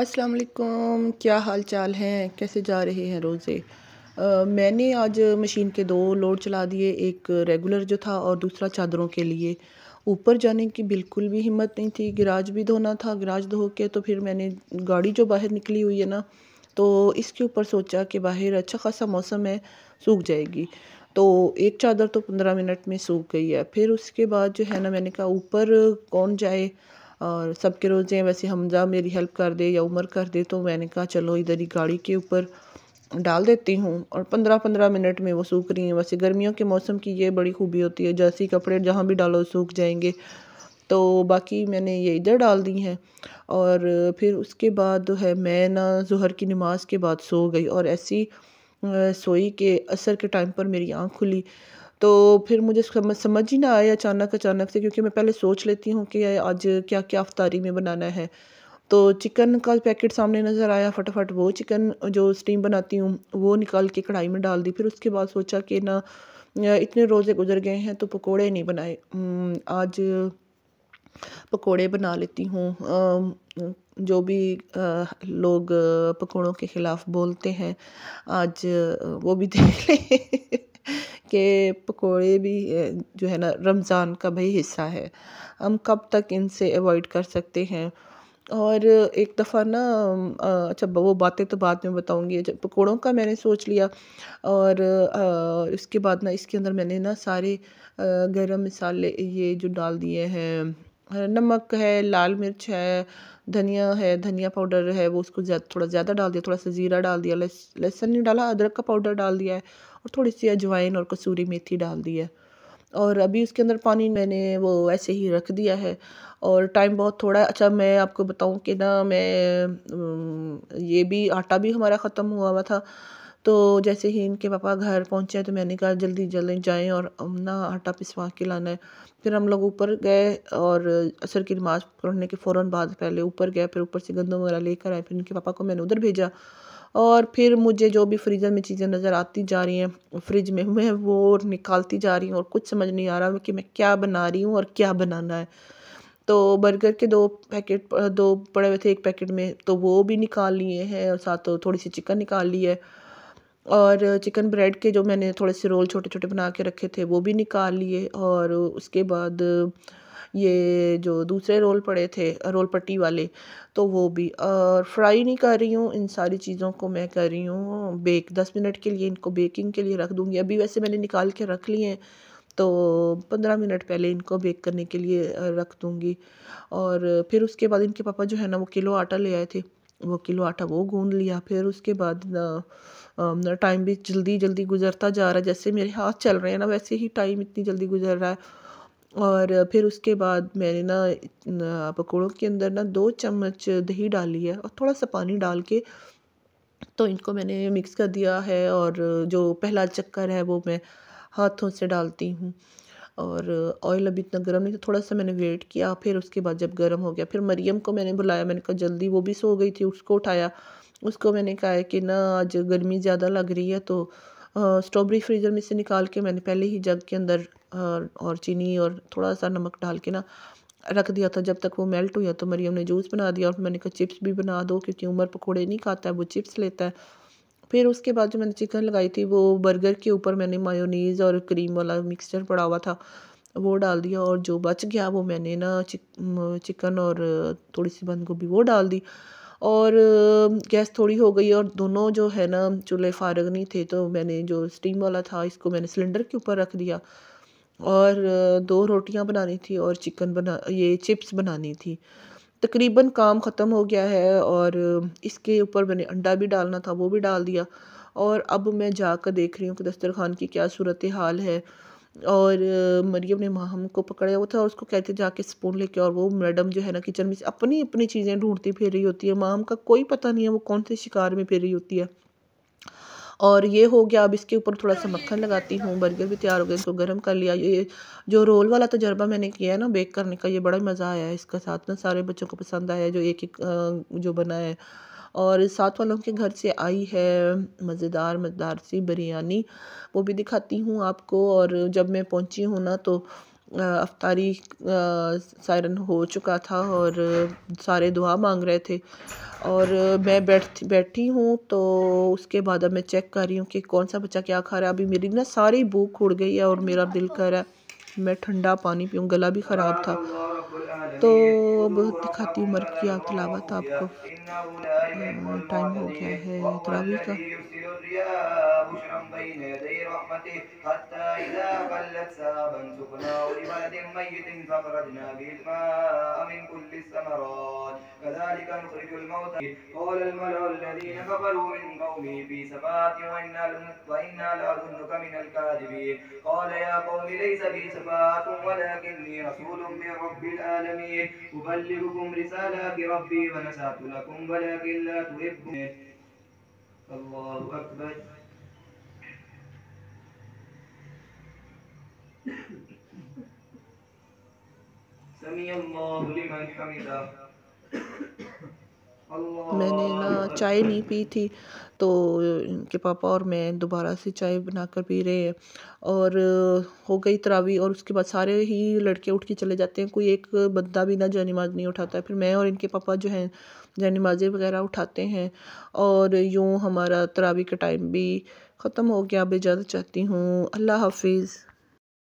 अस्सलाम वालेकुम क्या हाल चाल हैं कैसे जा रहे हैं रोज़े मैंने आज मशीन के दो लोड चला दिए एक रेगुलर जो था और दूसरा चादरों के लिए ऊपर जाने की बिल्कुल भी हिम्मत नहीं थी गिराज भी धोना था गिराज धो के तो फिर मैंने गाड़ी जो बाहर निकली हुई है ना तो इसके ऊपर सोचा कि बाहर अच्छा खासा मौसम है सूख जाएगी तो एक चादर तो पंद्रह मिनट में सूख गई है फिर उसके बाद जो है ना मैंने कहा ऊपर कौन जाए और सबके रोज़े हैं वैसे हमजा मेरी हेल्प कर दे या उमर कर दे तो मैंने कहा चलो इधर ही गाड़ी के ऊपर डाल देती हूँ और पंद्रह पंद्रह मिनट में वो सूख रही हैं वैसे गर्मियों के मौसम की ये बड़ी खूबी होती है जैसे कपड़े जहाँ भी डालो सूख जाएंगे तो बाकी मैंने ये इधर डाल दी हैं और फिर उसके बाद जो है मैं ना जहर की नमाज के बाद सो गई और ऐसी सोई के असर के टाइम पर मेरी आँख खुली तो फिर मुझे समझ समझ ही ना आया अचानक अचानक से क्योंकि मैं पहले सोच लेती हूँ कि आज क्या क्या अफ्तारी में बनाना है तो चिकन का पैकेट सामने नज़र आया फटाफट वो चिकन जो स्टीम बनाती हूँ वो निकाल के कढ़ाई में डाल दी फिर उसके बाद सोचा कि ना इतने रोज़े गुजर गए हैं तो पकोड़े नहीं बनाए आज पकोड़े बना लेती हूँ जो भी लोग पकोड़ों के ख़िलाफ़ बोलते हैं आज वो भी देख लें के पकोड़े भी जो है ना रमज़ान का भाई हिस्सा है हम कब तक इनसे अवॉइड कर सकते हैं और एक दफ़ा ना अच्छा वो बातें तो बाद में बताऊंगी अच्छा, पकौड़ों का मैंने सोच लिया और उसके बाद ना इसके अंदर मैंने ना सारे गरम मसाले ये जो डाल दिए हैं नमक है लाल मिर्च है धनिया है धनिया पाउडर है वो उसको थोड़ा ज़्यादा डाल दिया थोड़ा सा ज़ीरा डाल दिया लहसुन नहीं डाला अदरक का पाउडर डाल दिया है और थोड़ी सी अजवाइन और कसूरी मेथी डाल दी है और अभी उसके अंदर पानी मैंने वो ऐसे ही रख दिया है और टाइम बहुत थोड़ा है अच्छा मैं आपको बताऊं कि ना मैं ये भी आटा भी हमारा ख़त्म हुआ हुआ था तो जैसे ही इनके पापा घर पहुंचे तो मैंने कहा जल्दी जल्दी जाएं और ना आटा पिसवा के लाना है फिर हम लोग ऊपर गए और असर की नमाज़ पढ़ने के फ़ौर बाद पहले ऊपर गए फिर ऊपर से गंदम वगैरह लेकर आए फिर इनके पापा को मैंने उधर भेजा और फिर मुझे जो भी फ्रीज़र में चीज़ें नज़र आती जा रही हैं फ्रिज में मैं वो निकालती जा रही हूँ और कुछ समझ नहीं आ रहा कि मैं क्या बना रही हूँ और क्या बनाना है तो बर्गर के दो पैकेट दो पड़े हुए थे एक पैकेट में तो वो भी निकाल लिए हैं और साथ थोड़ी सी चिकन निकाल ली है और चिकन ब्रेड के जो मैंने थोड़े से रोल छोटे छोटे बना के रखे थे वो भी निकाल लिए और उसके बाद ये जो दूसरे रोल पड़े थे रोल पट्टी वाले तो वो भी और फ्राई नहीं कर रही हूँ इन सारी चीज़ों को मैं कर रही हूँ बेक दस मिनट के लिए इनको बेकिंग के लिए रख दूँगी अभी वैसे मैंने निकाल के रख लिए हैं तो पंद्रह मिनट पहले इनको बेक करने के लिए रख दूँगी और फिर उसके बाद इनके पापा जो है ना वो किलो आटा ले आए थे वो किलो आटा वो गूंद लिया फिर उसके बाद टाइम भी जल्दी जल्दी गुजरता जा रहा है जैसे मेरे हाथ चल रहे हैं ना वैसे ही टाइम इतनी जल्दी गुजर रहा है और फिर उसके बाद मैंने ना पकौड़ों के अंदर ना दो चम्मच दही डाली है और थोड़ा सा पानी डाल के तो इनको मैंने मिक्स कर दिया है और जो पहला चक्कर है वो मैं हाथों से डालती हूँ और ऑयल अभी इतना गर्म नहीं था थोड़ा सा मैंने वेट किया फिर उसके बाद जब गर्म हो गया फिर मरियम को मैंने बुलाया मैंने कहा जल्दी वो भी सो गई थी उसको उठाया उसको मैंने कहा है कि ना आज गर्मी ज़्यादा लग रही है तो स्ट्रॉबेरी फ्रीज़र में से निकाल के मैंने पहले ही जग के अंदर और चीनी और थोड़ा सा नमक डाल के ना रख दिया था जब तक वो मेल्ट हुआ तो मरियम ने जूस बना दिया और मैंने कहा चिप्स भी बना दो क्योंकि उमर पकौड़े नहीं खाता है वो चिप्स लेता है फिर उसके बाद जो मैंने चिकन लगाई थी वो बर्गर के ऊपर मैंने मायोनीज़ और क्रीम वाला मिक्सचर पड़ा हुआ था वो डाल दिया और जो बच गया वो मैंने ना चिक, चिकन और थोड़ी सी बंद गोभी वो डाल दी और गैस थोड़ी हो गई और दोनों जो है ना चूल्हे फारग नहीं थे तो मैंने जो स्टीम वाला था इसको मैंने सिलेंडर के ऊपर रख दिया और दो रोटियां बनानी थी और चिकन बना ये चिप्स बनानी थी तकरीबन काम ख़त्म हो गया है और इसके ऊपर मैंने अंडा भी डालना था वो भी डाल दिया और अब मैं जाकर देख रही हूँ कि दस्तरखान की क्या सूरत हाल है और मरियम ने माहम को पकड़ा हुआ था और उसको कहते जाके स्पून लेके और वो मैडम जो है ना किचन में अपनी अपनी चीज़ें ढूंढती फिर रही होती है माहम का कोई पता नहीं है वो कौन से शिकार में फिर रही होती है और ये हो गया अब इसके ऊपर थोड़ा सा मक्खन लगाती हूँ बर्गर भी तैयार हो गया इसको गर्म कर लिया ये जो रोल वाला तजर्बा मैंने किया है ना बेक करने का ये बड़ा मज़ा आया है इसका साथ ना सारे बच्चों को पसंद आया जो एक एक जो बना है और साथ वालों के घर से आई है मज़ेदार मज़ेदार सी बिरयानी वो भी दिखाती हूँ आपको और जब मैं पहुँची हूँ ना तो अफ्तारी सायरन हो चुका था और सारे दुआ मांग रहे थे और मैं बैठ बैठी हूँ तो उसके बाद अब मैं चेक कर रही हूँ कि कौन सा बच्चा क्या खा रहा है अभी मेरी ना सारी भूख उड़ गई है और मेरा दिल कर रहा है मैं ठंडा पानी पीऊँ गला भी ख़राब था तो अब दिखाती उम्र की आप तलावा आपको टाइम हम्म, हो गया है तलावी का हम्म। شفاعة ولكني رسول من رب العالمين أبلغكم رسالات ربي ونسأت لكم ولكن لا تحبون الله أكبر سمي الله لمن حمده मैंने ना चाय नहीं पी थी तो इनके पापा और मैं दोबारा से चाय बना कर पी रहे हैं और हो गई तरावी और उसके बाद सारे ही लड़के उठ के चले जाते हैं कोई एक बंदा भी ना जानिमाज नहीं उठाता है फिर मैं और इनके पापा जो हैं जानिमाजें वगैरह उठाते हैं और यूँ हमारा तरावी का टाइम भी ख़त्म हो गया अब इजाज़त चाहती हूँ अल्लाह हाफिज़